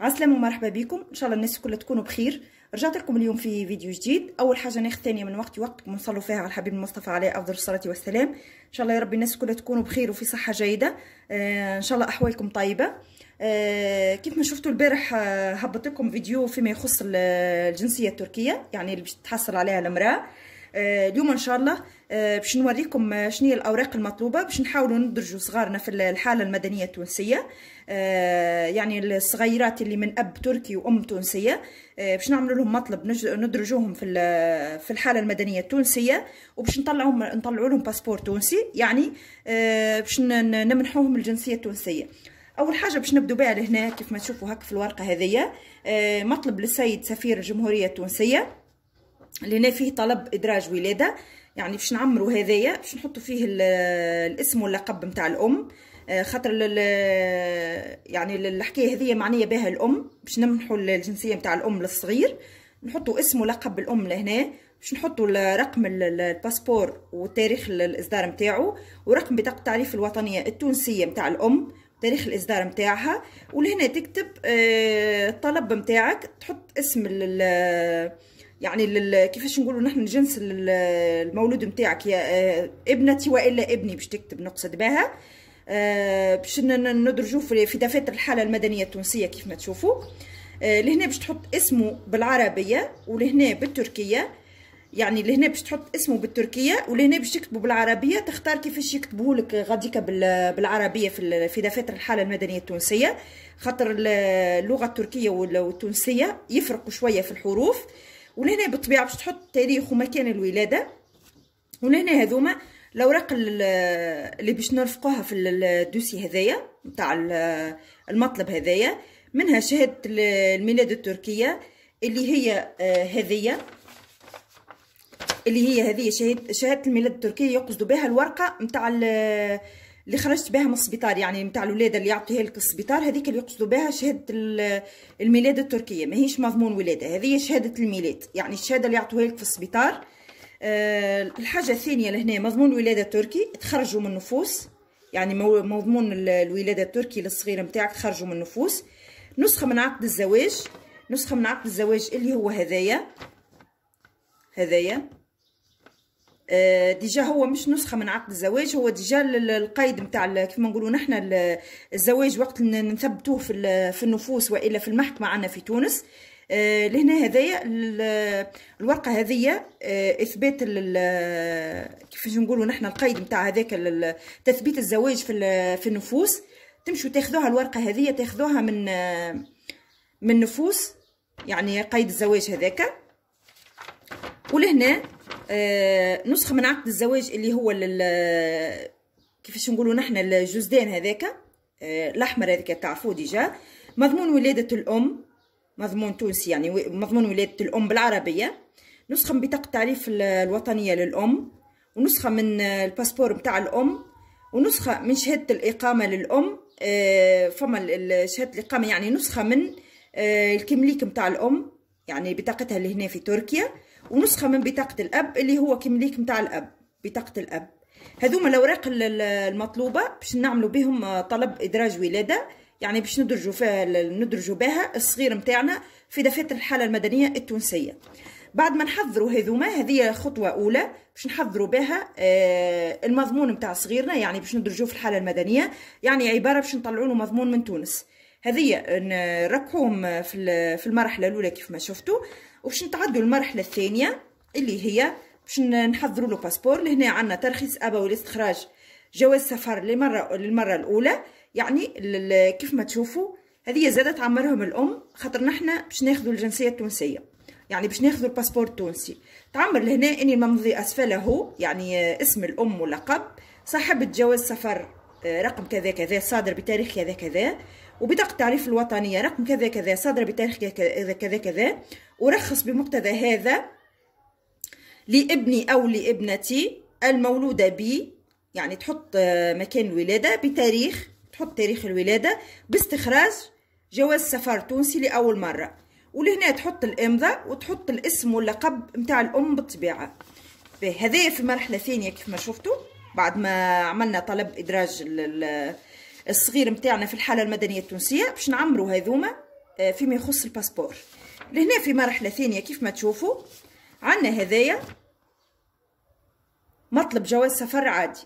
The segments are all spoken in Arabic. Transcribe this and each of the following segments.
عسلام ومرحبا بكم ان شاء الله الناس كلها تكونوا بخير رجعت لكم اليوم في فيديو جديد اول حاجه ناخذ ثانيه من وقتي وقتكم ونصلوا فيها على الحبيب المصطفى عليه افضل الصلاه والسلام ان شاء الله يا ربي الناس كلها تكونوا بخير وفي صحه جيده آه ان شاء الله احوالكم طيبه آه كيف ما شفتوا البارح آه، هبطت لكم فيديو فيما يخص الجنسيه التركيه يعني اللي باش تحصل عليها المراه آه، اليوم ان شاء الله آه، باش نوريكم شنو الاوراق المطلوبه باش نحاولوا ندرجوا صغارنا في الحاله المدنيه التونسيه آه، يعني الصغيرات اللي من اب تركي وام تونسيه باش نعملوا لهم مطلب ندرجوهم في في الحاله المدنيه التونسيه وباش نطلعوهم نطلعوا لهم باسبور تونسي يعني باش نمنحوهم الجنسيه التونسيه اول حاجه باش نبدو بها لهنا كيف ما تشوفوا هك في الورقه هذه مطلب للسيد سفير الجمهوريه التونسيه لهنا فيه طلب ادراج ولاده يعني باش نعمروا هذايا باش نحطوا فيه الاسم واللقب نتاع الام آه، خاطر يعني الحكايه هذه معنيه بها الام باش نمنحوا الجنسيه نتاع الام للصغير نحطوا اسم ولقب الام لهنا باش نحطوا رقم الباسبور وتاريخ الاصدار نتاعو ورقم بطاقه التعريف الوطنيه التونسيه نتاع الام تاريخ الاصدار نتاعها ولهنا تكتب الطلب آه، نتاعك تحط اسم يعني كيفاش نقولوا نحن الجنس المولود نتاعك يا آه، ابنتي والا ابني باش تكتب نقصد بها آه، باش ندرجوا في دفاتر الحاله المدنيه التونسيه كيف ما تشوفوا آه، لهنا باش تحط اسمه بالعربيه ولهنا بالتركيه يعني لهنا باش تحط اسمه بالتركيه ولهنا باش تكتبه بالعربيه تختار كيفاش يكتبوه لك غاديكا بالعربيه في في دفاتر الحاله المدنيه التونسيه خاطر اللغه التركيه والتونسيه يفرقوا شويه في الحروف ولهنا بالطبيعه باش تحط تاريخ ومكان الولاده ولهنا هذوما الاوراق اللي باش نرفقوها في الدوسي هذايا نتاع المطلب هذايا منها شهاده الميلاد التركيه اللي هي آه، هذه اللي هي هذه شهاده الميلاد التركيه يقصدوا بها الورقه نتاع اللي خرجت بها من السبيطار يعني نتاع الولاده اللي يعطيها لك السبيطار هذيك اللي يقصدوا بها شهاده الميلاد التركيه ماهيش مضمون ولاده هذه شهاده الميلاد يعني الشهاده اللي يعطوها لك في السبيطار أه الحاجه الثانيه لهنا مضمون الولاده التركي تخرجوا من النفوس يعني مضمون الولاده التركي للصغيرة نتاعك تخرجوا من النفوس نسخه من عقد الزواج نسخه من عقد الزواج اللي هو هذايا هذايا آه، ديجا هو مش نسخه من عقد الزواج هو ديجا القيد نتاع كيف ما نقولوا نحنا الزواج وقت نثبتوه في في النفوس والا في المحكمه عندنا في تونس آه، لهنا هذايا الورقه هذيا آه، اثبات كيفاش نقولوا نحنا القيد نتاع هذاك تثبيت الزواج في في النفوس تمشوا تاخذوها الورقه هذيا تاخذوها من من نفوس يعني قيد الزواج هذاك ولهنا آه، نسخه من عقد الزواج اللي هو كيفاش نقولوا نحن الجزدان هذاك آه، الاحمر هذاك تعرفوه ديجا مضمون ولاده الام مضمون تونسي يعني مضمون ولاده الام بالعربيه نسخه من بطاقه التعريف الوطنيه للام ونسخه من الباسبور بتاع الام ونسخه من شهاده الاقامه للام آه، فما شهاده الاقامه يعني نسخه من الكمليك بتاع الام يعني بطاقتها اللي هنا في تركيا ونسخه من بطاقه الاب اللي هو كمليك نتاع الاب بطاقه الاب هذوما الاوراق المطلوبه باش نعملوا بهم طلب ادراج ولاده يعني باش ندرجوا فيها ندرجوا بها الصغير نتاعنا في دفاتر الحاله المدنيه التونسيه بعد ما نحضروا هذوما هذه خطوه اولى باش نحضروا بها آه، المضمون نتاع صغيرنا يعني باش ندرجوه في الحاله المدنيه يعني عباره باش نطلعوا له مضمون من تونس هذه نركحوهم في المرحله الاولى كيف ما شفتوا وباش نتعدوا المرحله الثانيه اللي هي باش نحضروا له باسبور لهنا عندنا ترخيص ابوي لاستخراج جواز سفر للمره للمره الاولى يعني كيف ما تشوفوا هذه زادة تعمرهم الام خاطر نحنا باش ناخذوا الجنسيه التونسيه يعني باش ناخذوا الباسبور التونسي تعمر لهنا اني ممضي اسفله يعني اسم الام ولقب صاحبة جواز سفر آه، رقم كذا كذا صادر بتاريخ كذا كذا وبطاقة تعريف الوطنية رقم كذا كذا صادر بتاريخ كذا كذا أرخص بمقتضى هذا لابني أو لابنتي المولودة بي يعني تحط آه، مكان الولادة بتاريخ تحط تاريخ الولادة باستخراج جواز سفر تونسي لأول مرة ولهنا تحط الإمضة وتحط الاسم واللقب متاع الأم بالطبيعة هذا في مرحلة ثانية كيف ما شفتوا بعد ما عملنا طلب إدراج الصغير متاعنا في الحالة المدنية التونسية باش نعمروا هذوما آه، فيما يخص الباسبور لهنا في مرحله ثانيه كيف ما تشوفوا عندنا هذايا مطلب جواز سفر عادي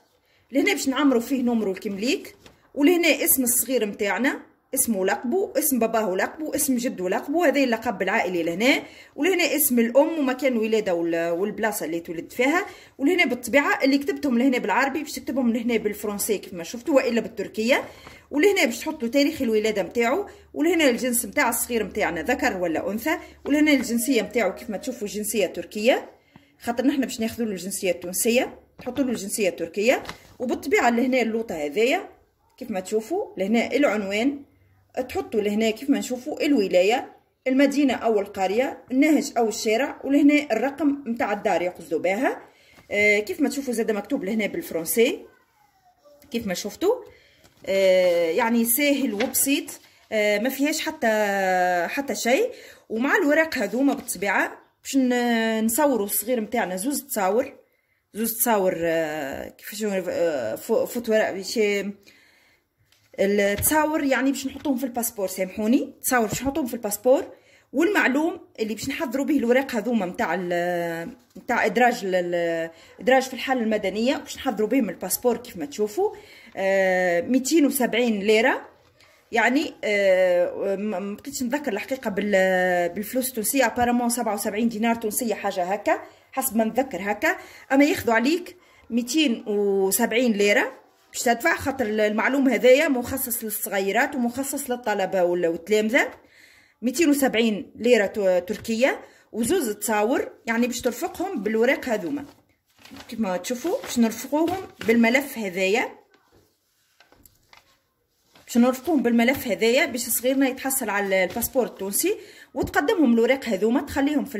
لهنا باش نعمروا فيه نمرو الكمليك ولهنا اسم الصغير متاعنا اسمه لقبو اسم باباه لقبو اسم جدو لقبو هذا اللقب العائلي لهنا ولهنا اسم الام ومكان ولاده والبلاصه اللي تولد فيها ولهنا بالطبيعه اللي كتبتهم لهنا بالعربي باش تكتبهم لهنا بالفرنسي كيف ما شفتوا والا بالتركيه ولهنا باش تحطوا تاريخ الولاده نتاعو ولهنا الجنس نتاع الصغير نتاعنا ذكر ولا انثى ولهنا الجنسيه نتاعو كيف ما تشوفوا الجنسيه تركيه خاطر نحن باش ناخذوا له الجنسيه التونسيه تحطوا له الجنسيه التركيه وبالطبيعه لهنا اللوطه هذايا كيف ما تشوفوا لهنا العنوان تحطوا لهنا كيف ما نشوفوا الولايه المدينه او القريه النهج او الشارع ولهنا الرقم نتاع الدار يقصدوا بها آه، كيف ما تشوفوا زاده مكتوب لهنا بالفرنسي كيف ما شفتوا آه، يعني ساهل وبسيط آه، ما فيهاش حتى حتى شيء ومع الورق هذوما بالطبيعه باش نصوروا الصغير نتاعنا زوز تصاور زوز تصاور كيفاش فوت ورق التصاور يعني باش نحطوهم في الباسبور سامحوني التصاور باش نحطوهم في الباسبور والمعلوم اللي باش نحضروا به الوراق هذوما نتاع نتاع ادراج ادراج في الحاله المدنيه باش نحضروا بهم الباسبور كيف ما تشوفوا آه 270 ليره يعني آه ما بقيتش نذكر الحقيقه بالفلوس التونسيه ابارامون 77 دينار تونسيه حاجه هكا حسب ما نتذكر هكا اما ياخذوا عليك 270 ليره باش تدفع خاطر المعلوم هذايا مخصص للصغيرات ومخصص للطلبه والتلامذه 270 ليره تركيه وزوز تصاور يعني باش ترفقهم بالوراق هذوما كما تشوفوا باش نرفقوهم بالملف هذايا باش نرفقوهم بالملف هذايا باش صغيرنا يتحصل على الباسبور التونسي وتقدمهم الوراق هذوما تخليهم في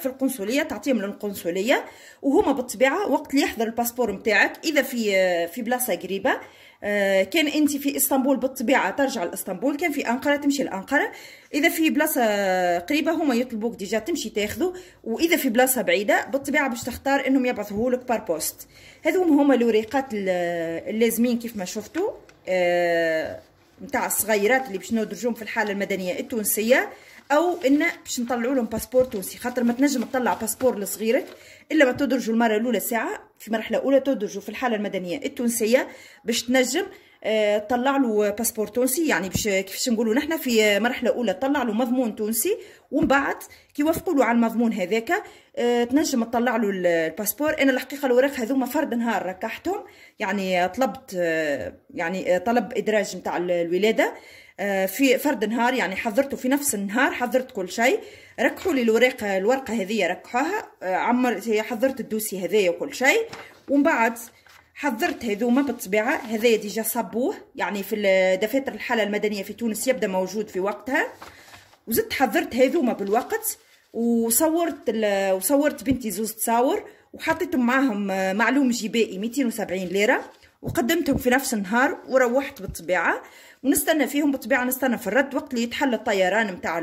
في القنصليه تعطيهم للقنصليه وهما بالطبيعه وقت اللي يحضر الباسبور نتاعك اذا في في بلاصه قريبه آه، كان انت في اسطنبول بالطبيعه ترجع لاسطنبول كان في انقره تمشي لانقره اذا في بلاصه قريبه هما يطلبوك ديجا تمشي تاخذه واذا في بلاصه بعيده بالطبيعه باش تختار انهم يبعثوه لك بار بوست هذوما هما الوريقات اللازمين كيف ما شفتوا آه، نتاع الصغيرات اللي باش ندرجوهم في الحاله المدنيه التونسيه او ان باش نطلعوا لهم باسبور تونسي خاطر ما تنجم تطلع باسبور لصغيرك الا ما تدرجوا المره الاولى ساعه في مرحله اولى تدرجوا في الحاله المدنيه التونسيه باش تنجم آه، طلع له باسبور تونسي يعني باش كيفاش نقولوا نحن في مرحله اولى طلع له مضمون تونسي ومن بعد كي وافقوا له على المضمون هذاك آه، تنجم تطلع له الباسبور انا الحقيقه الوراق هذوما فرد نهار ركحتهم يعني طلبت آه، يعني طلب ادراج نتاع الولاده في فرد نهار يعني حضرته في نفس النهار حضرت كل شيء ركحوا لي الورق الورقه هذه ركحوها عمر حضرت الدوسي هذايا وكل شيء ومن بعد حضرت هذوما بالطبيعه هذا ديجا صبوه يعني في دفاتر الحاله المدنيه في تونس يبدا موجود في وقتها وزدت حضرت هذوما بالوقت وصورت وصورت بنتي زوز تصاور وحطيتهم معاهم آه، معلوم جبائي 270 ليره وقدمتهم في نفس النهار وروحت بالطبيعة ونستنى فيهم بالطبيعة نستنى في الرد وقت اللي يتحل الطيران نتاع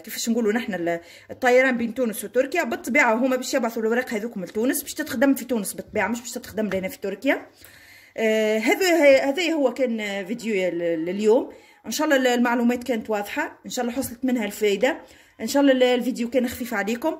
كيفاش نقولوا نحن الطيران بين تونس وتركيا بالطبيعة هما باش يبعثوا الأوراق هذوكم لتونس باش تتخدم في تونس بالطبيعة مش باش تتخدم لنا في تركيا آه، هذا هذا هو كان فيديو لليوم ان شاء الله المعلومات كانت واضحه ان شاء الله حصلت منها الفائده ان شاء الله الفيديو كان خفيف عليكم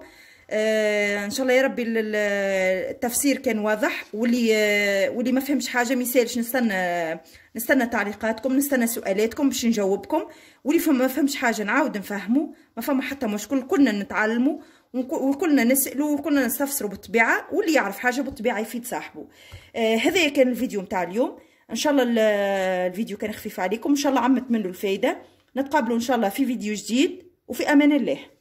آه، ان شاء الله يا ربي التفسير كان واضح واللي آه، واللي ما فهمش حاجه ما يسالش نستنى نستنى تعليقاتكم نستنى سؤالاتكم باش نجاوبكم واللي فهم ما فهمش حاجه نعاود نفهمه ما فما حتى مشكل كلنا نتعلموا وكلنا نسالوا وكلنا نستفسروا بالطبيعه واللي يعرف حاجه بالطبيعه يفيد صاحبه آه، هذا كان الفيديو نتاع اليوم ان شاء الله الفيديو كان خفيف عليكم ان شاء الله عمت منه الفايده نتقابلوا ان شاء الله في فيديو جديد وفي امان الله